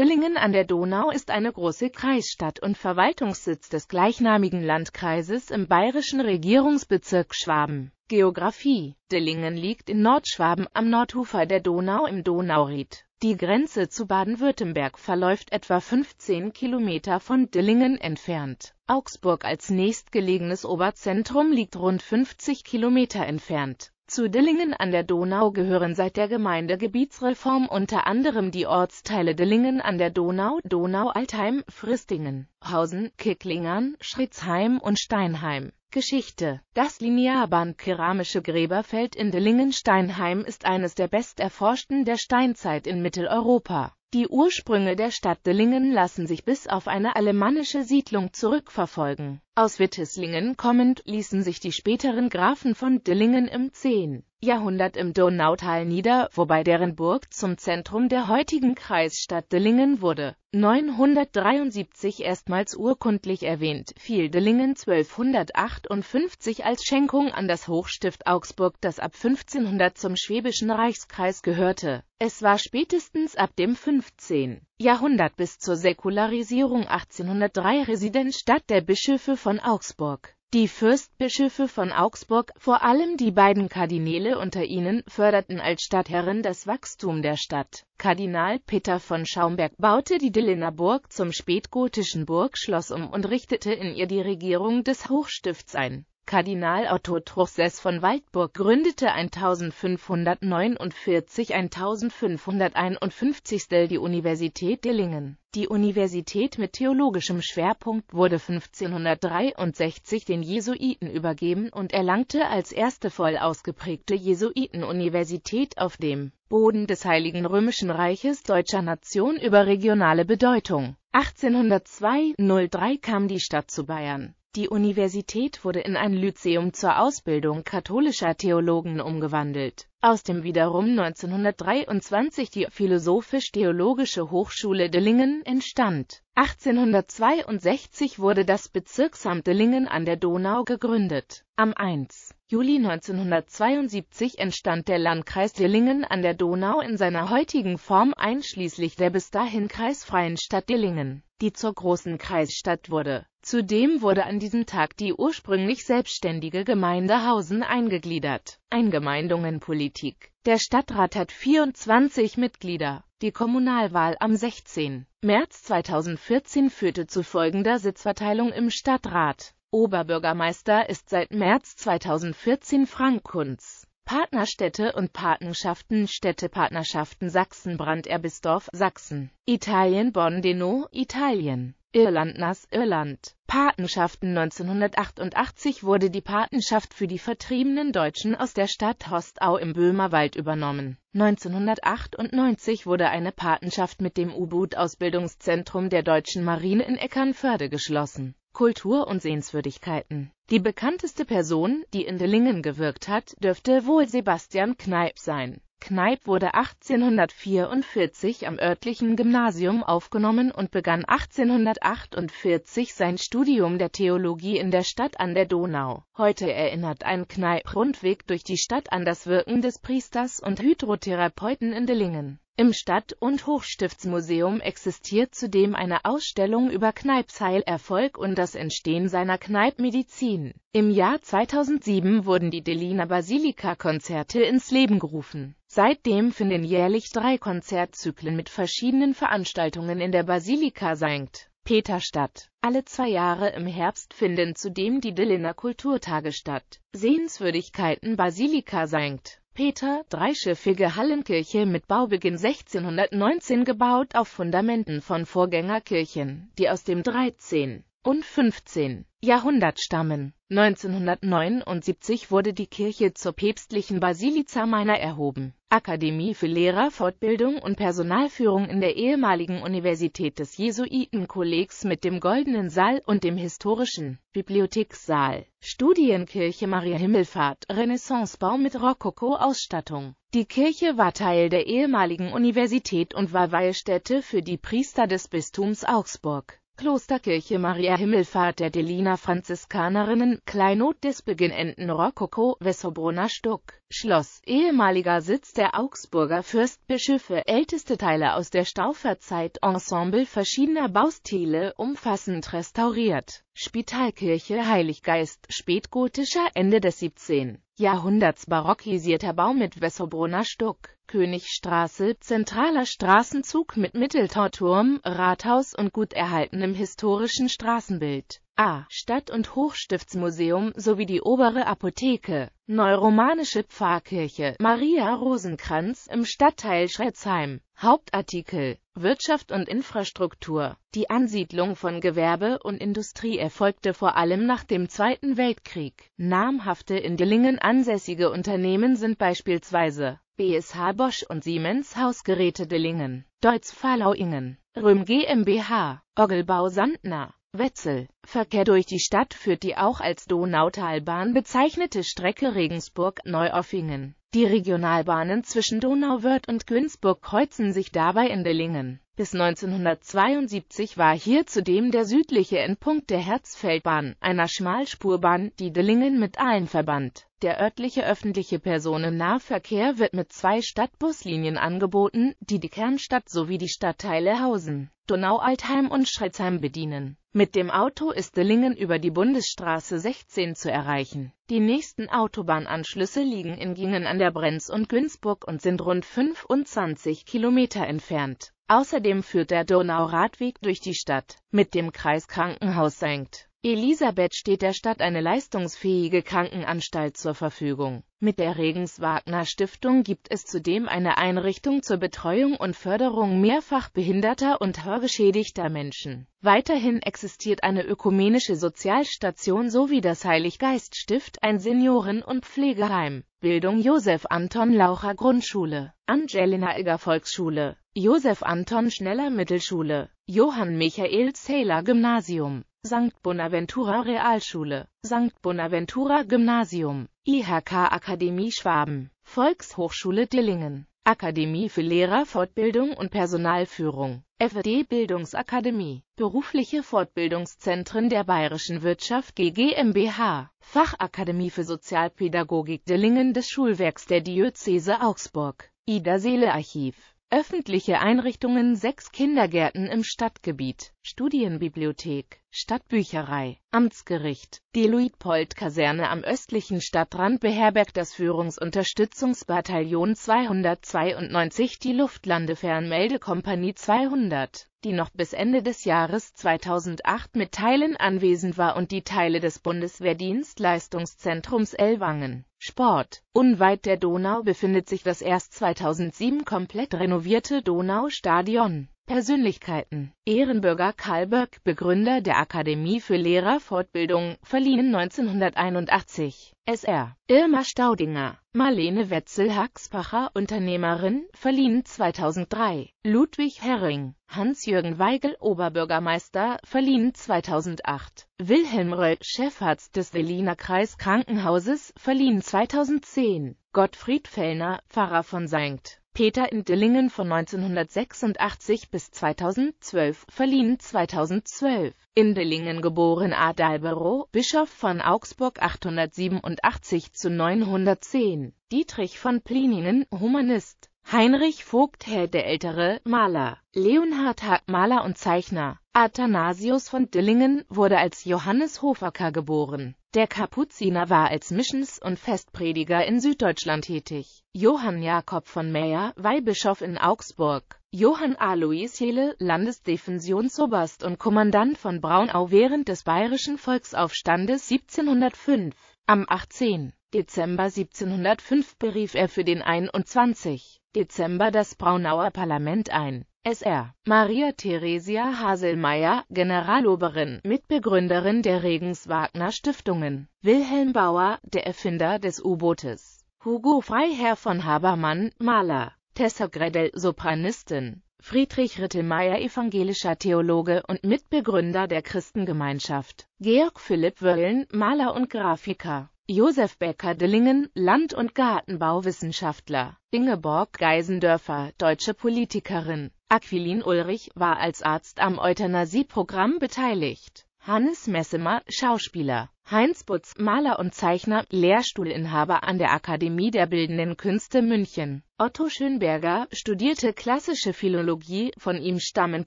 Dillingen an der Donau ist eine große Kreisstadt und Verwaltungssitz des gleichnamigen Landkreises im bayerischen Regierungsbezirk Schwaben. Geografie Dillingen liegt in Nordschwaben am Nordufer der Donau im Donauried. Die Grenze zu Baden-Württemberg verläuft etwa 15 Kilometer von Dillingen entfernt. Augsburg als nächstgelegenes Oberzentrum liegt rund 50 Kilometer entfernt. Zu Dillingen an der Donau gehören seit der Gemeindegebietsreform unter anderem die Ortsteile Dillingen an der Donau, Donau-Altheim, Fristingen, Hausen, Kicklingern, Schritzheim und Steinheim. Geschichte Das Linearband Keramische Gräberfeld in Dillingen-Steinheim ist eines der besterforschten der Steinzeit in Mitteleuropa. Die Ursprünge der Stadt Dillingen lassen sich bis auf eine alemannische Siedlung zurückverfolgen. Aus Witteslingen kommend ließen sich die späteren Grafen von Dillingen im 10. Jahrhundert im Donautal nieder, wobei deren Burg zum Zentrum der heutigen Kreisstadt Dillingen wurde. 973 erstmals urkundlich erwähnt, fiel Dillingen 1258 als Schenkung an das Hochstift Augsburg, das ab 1500 zum Schwäbischen Reichskreis gehörte es war spätestens ab dem 15. Jahrhundert bis zur Säkularisierung 1803 Residenzstadt der Bischöfe von Augsburg. Die Fürstbischöfe von Augsburg, vor allem die beiden Kardinäle unter ihnen, förderten als Stadtherren das Wachstum der Stadt. Kardinal Peter von Schaumberg baute die Dillener Burg zum spätgotischen Burgschloss um und richtete in ihr die Regierung des Hochstifts ein Kardinal Otto Truchsess von Waldburg gründete 1549-1551 die Universität Dillingen. Die Universität mit theologischem Schwerpunkt wurde 1563 den Jesuiten übergeben und erlangte als erste voll ausgeprägte Jesuitenuniversität auf dem Boden des Heiligen Römischen Reiches deutscher Nation über regionale Bedeutung. 1802-03 kam die Stadt zu Bayern. Die Universität wurde in ein Lyzeum zur Ausbildung katholischer Theologen umgewandelt. Aus dem wiederum 1923 die Philosophisch-Theologische Hochschule Dillingen entstand. 1862 wurde das Bezirksamt Dillingen an der Donau gegründet. Am 1. Juli 1972 entstand der Landkreis Dillingen an der Donau in seiner heutigen Form einschließlich der bis dahin kreisfreien Stadt Dillingen die zur großen Kreisstadt wurde. Zudem wurde an diesem Tag die ursprünglich selbstständige Gemeinde Hausen eingegliedert. Eingemeindungenpolitik Der Stadtrat hat 24 Mitglieder. Die Kommunalwahl am 16. März 2014 führte zu folgender Sitzverteilung im Stadtrat. Oberbürgermeister ist seit März 2014 Frank Kunz. Partnerstädte und Partnerschaften Städtepartnerschaften Sachsen-Brand Erbisdorf Sachsen Italien bonn Italien Irland Nass Irland Patenschaften 1988 wurde die Patenschaft für die vertriebenen Deutschen aus der Stadt Hostau im Böhmerwald übernommen. 1998 wurde eine Patenschaft mit dem U-Boot-Ausbildungszentrum der Deutschen Marine in Eckernförde geschlossen. Kultur und Sehenswürdigkeiten die bekannteste Person, die in Dillingen gewirkt hat, dürfte wohl Sebastian Kneip sein. Kneip wurde 1844 am örtlichen Gymnasium aufgenommen und begann 1848 sein Studium der Theologie in der Stadt an der Donau. Heute erinnert ein Kneip-Rundweg durch die Stadt an das Wirken des Priesters und Hydrotherapeuten in Dillingen. Im Stadt- und Hochstiftsmuseum existiert zudem eine Ausstellung über Kneips Heilerfolg und das Entstehen seiner Kneipmedizin. Im Jahr 2007 wurden die Deliner Basilika-Konzerte ins Leben gerufen. Seitdem finden jährlich drei Konzertzyklen mit verschiedenen Veranstaltungen in der Basilika St. Peter statt. Alle zwei Jahre im Herbst finden zudem die Deliner Kulturtage statt. Sehenswürdigkeiten Basilika St. Peter, dreischiffige Hallenkirche mit Baubeginn 1619 gebaut auf Fundamenten von Vorgängerkirchen, die aus dem 13 und 15 Jahrhundert stammen. 1979 wurde die Kirche zur päpstlichen Basilica Meiner erhoben. Akademie für Lehrer, Fortbildung und Personalführung in der ehemaligen Universität des Jesuitenkollegs mit dem Goldenen Saal und dem historischen Bibliothekssaal. Studienkirche Maria Himmelfahrt, Renaissancebau mit Rokoko-Ausstattung. Die Kirche war Teil der ehemaligen Universität und war Weihstätte für die Priester des Bistums Augsburg. Klosterkirche Maria Himmelfahrt der Delina Franziskanerinnen, Kleinod des beginnenden Rokoko, Wessobrunner Stuck, Schloss, ehemaliger Sitz der Augsburger Fürstbischöfe, älteste Teile aus der Stauferzeit, Ensemble verschiedener Baustile, umfassend restauriert, Spitalkirche Heiliggeist, spätgotischer Ende des 17. Jahrhunderts barockisierter Bau mit Wessobrunner Stuck, Königstraße, zentraler Straßenzug mit Mitteltorturm, Rathaus und gut erhaltenem historischen Straßenbild. A. Stadt- und Hochstiftsmuseum sowie die obere Apotheke, Neuromanische Pfarrkirche, Maria Rosenkranz im Stadtteil Schretzheim. Hauptartikel Wirtschaft und Infrastruktur. Die Ansiedlung von Gewerbe und Industrie erfolgte vor allem nach dem Zweiten Weltkrieg. Namhafte in Dillingen ansässige Unternehmen sind beispielsweise BSH Bosch und Siemens Hausgeräte Dillingen, Deutz Fahlauingen, Röhm GmbH, Oggelbau Sandner, Wetzel. Verkehr durch die Stadt führt die auch als Donautalbahn bezeichnete Strecke Regensburg-Neuoffingen. Die Regionalbahnen zwischen Donauwörth und Günzburg kreuzen sich dabei in Dillingen. Bis 1972 war hier zudem der südliche Endpunkt der Herzfeldbahn, einer Schmalspurbahn, die Dillingen mit Aalen verband. Der örtliche öffentliche Personennahverkehr wird mit zwei Stadtbuslinien angeboten, die die Kernstadt sowie die Stadtteile Hausen, Donaualtheim und Schreitsheim bedienen. Mit dem Auto ist Dillingen über die Bundesstraße 16 zu erreichen. Die nächsten Autobahnanschlüsse liegen in Gingen an der Brenz und Günzburg und sind rund 25 Kilometer entfernt. Außerdem führt der Donauradweg durch die Stadt, mit dem Kreiskrankenhaus St. Elisabeth steht der Stadt eine leistungsfähige Krankenanstalt zur Verfügung. Mit der Regens-Wagner Stiftung gibt es zudem eine Einrichtung zur Betreuung und Förderung mehrfach behinderter und hörgeschädigter Menschen. Weiterhin existiert eine ökumenische Sozialstation sowie das Heiliggeiststift, ein Senioren- und Pflegeheim, Bildung Josef Anton Laucher Grundschule, Angelina Egger Volksschule, Josef Anton Schneller Mittelschule, Johann Michael Zähler Gymnasium, St. Bonaventura Realschule, St. Bonaventura Gymnasium, IHK Akademie Schwaben, Volkshochschule Dillingen, Akademie für Lehrerfortbildung und Personalführung, FD Bildungsakademie, Berufliche Fortbildungszentren der Bayerischen Wirtschaft GGMBH, Fachakademie für Sozialpädagogik Dillingen des Schulwerks der Diözese Augsburg, Ida Seele Archiv Öffentliche Einrichtungen, sechs Kindergärten im Stadtgebiet, Studienbibliothek, Stadtbücherei, Amtsgericht. Die Luitpold-Kaserne am östlichen Stadtrand beherbergt das Führungsunterstützungsbataillon 292, die Luftlandefernmeldekompanie 200 die noch bis Ende des Jahres 2008 mit Teilen anwesend war und die Teile des Bundeswehrdienstleistungszentrums Elwangen. Sport. Unweit der Donau befindet sich das erst 2007 komplett renovierte Donaustadion. Persönlichkeiten Ehrenbürger Karl Böck, Begründer der Akademie für Lehrerfortbildung, verliehen 1981. SR. Irma Staudinger Marlene Wetzel-Haxpacher, Unternehmerin, verliehen 2003. Ludwig Herring, Hans-Jürgen Weigel, Oberbürgermeister, verliehen 2008. Wilhelm Röll, Chefarzt des Seliner Kreiskrankenhauses, verliehen 2010. Gottfried Fellner, Pfarrer von St. Peter in Dillingen von 1986 bis 2012, verliehen 2012. In Dillingen geboren Adalbero, Bischof von Augsburg 887 zu 910. Dietrich von Pliningen, Humanist. Heinrich Vogt Held der Ältere, Maler. Leonhard Hag, Maler und Zeichner. Athanasius von Dillingen wurde als Johannes Hofacker geboren. Der Kapuziner war als Missions- und Festprediger in Süddeutschland tätig. Johann Jakob von Meyer, Weihbischof in Augsburg. Johann Alois Hele, Landesdefensionsoberst und Kommandant von Braunau während des Bayerischen Volksaufstandes 1705. Am 18. Dezember 1705 berief er für den 21. Dezember das Braunauer Parlament ein Sr. Maria Theresia Haselmeier, Generaloberin, Mitbegründerin der Regenswagner Stiftungen, Wilhelm Bauer, der Erfinder des U-Bootes, Hugo Freiherr von Habermann, Maler, Tessa Gredel, Sopranistin, Friedrich Rittelmeier, evangelischer Theologe und Mitbegründer der Christengemeinschaft, Georg Philipp Wölln, Maler und Grafiker, Josef Becker Dillingen, Land- und Gartenbauwissenschaftler, Ingeborg Geisendörfer, deutsche Politikerin, Aquilin Ulrich war als Arzt am Euthanasieprogramm beteiligt. Hannes Messemer, Schauspieler. Heinz Butz, Maler und Zeichner, Lehrstuhlinhaber an der Akademie der Bildenden Künste München. Otto Schönberger studierte klassische Philologie, von ihm stammen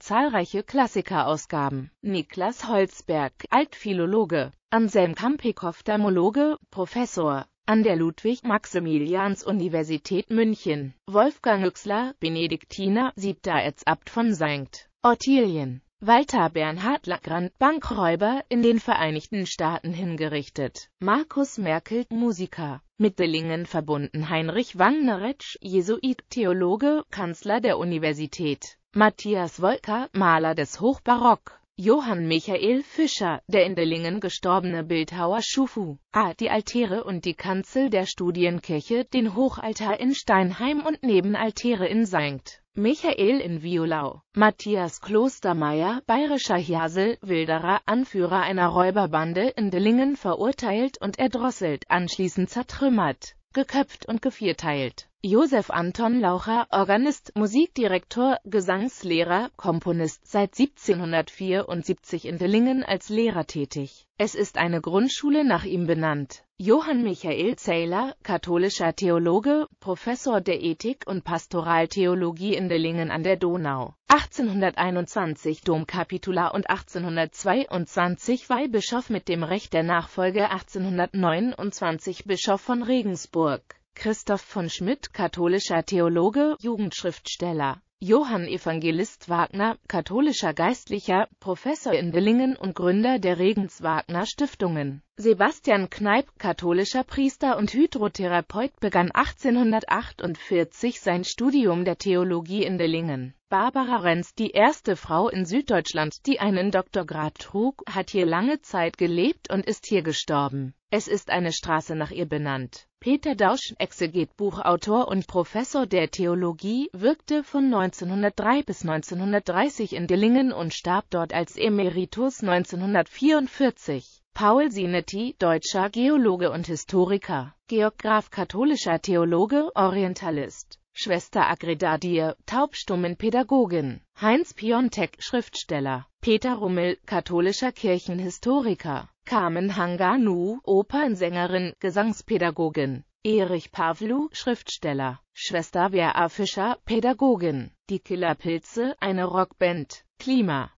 zahlreiche Klassikerausgaben. Niklas Holzberg, Altphilologe. Anselm Kampikow, Damologe, Professor. An der Ludwig-Maximilians-Universität München, Wolfgang Yüksler, Benediktiner, siebter Erzabt von St. Ottilien, Walter Bernhard Lagrand, Bankräuber in den Vereinigten Staaten hingerichtet, Markus Merkel, Musiker, mit Dillingen verbunden Heinrich Wangneretsch, Jesuit, Theologe, Kanzler der Universität, Matthias Wolker, Maler des Hochbarock, Johann Michael Fischer, der in Dillingen gestorbene Bildhauer Schufu, a. die Altäre und die Kanzel der Studienkirche, den Hochaltar in Steinheim und Nebenaltäre in St. Michael in Violau, Matthias Klostermeier, bayerischer Hiasel, Wilderer, Anführer einer Räuberbande in Dillingen verurteilt und erdrosselt, anschließend zertrümmert, geköpft und gevierteilt. Josef Anton Laucher, Organist, Musikdirektor, Gesangslehrer, Komponist, seit 1774 in Dillingen als Lehrer tätig. Es ist eine Grundschule nach ihm benannt. Johann Michael Zähler, katholischer Theologe, Professor der Ethik und Pastoraltheologie in Dillingen an der Donau. 1821 Domkapitular und 1822 Weihbischof mit dem Recht der Nachfolge 1829 Bischof von Regensburg. Christoph von Schmidt, katholischer Theologe, Jugendschriftsteller. Johann Evangelist Wagner, katholischer Geistlicher, Professor in Dillingen und Gründer der Regens-Wagner-Stiftungen. Sebastian Kneip, katholischer Priester und Hydrotherapeut, begann 1848 sein Studium der Theologie in Dillingen. Barbara Renz, die erste Frau in Süddeutschland, die einen Doktorgrad trug, hat hier lange Zeit gelebt und ist hier gestorben. Es ist eine Straße nach ihr benannt. Peter Dausch, Exeget Buchautor und Professor der Theologie, wirkte von 1903 bis 1930 in Dillingen und starb dort als Emeritus 1944. Paul Sinetti, deutscher Geologe und Historiker, Georg Graf, katholischer Theologe, Orientalist, Schwester Agredadier, Taubstummenpädagogin, Heinz Piontek, Schriftsteller, Peter Rummel, katholischer Kirchenhistoriker, Carmen Hanganu, Opernsängerin, Gesangspädagogin. Erich Pavlu, Schriftsteller. Schwester Vera Fischer, Pädagogin. Die Killerpilze, eine Rockband. Klima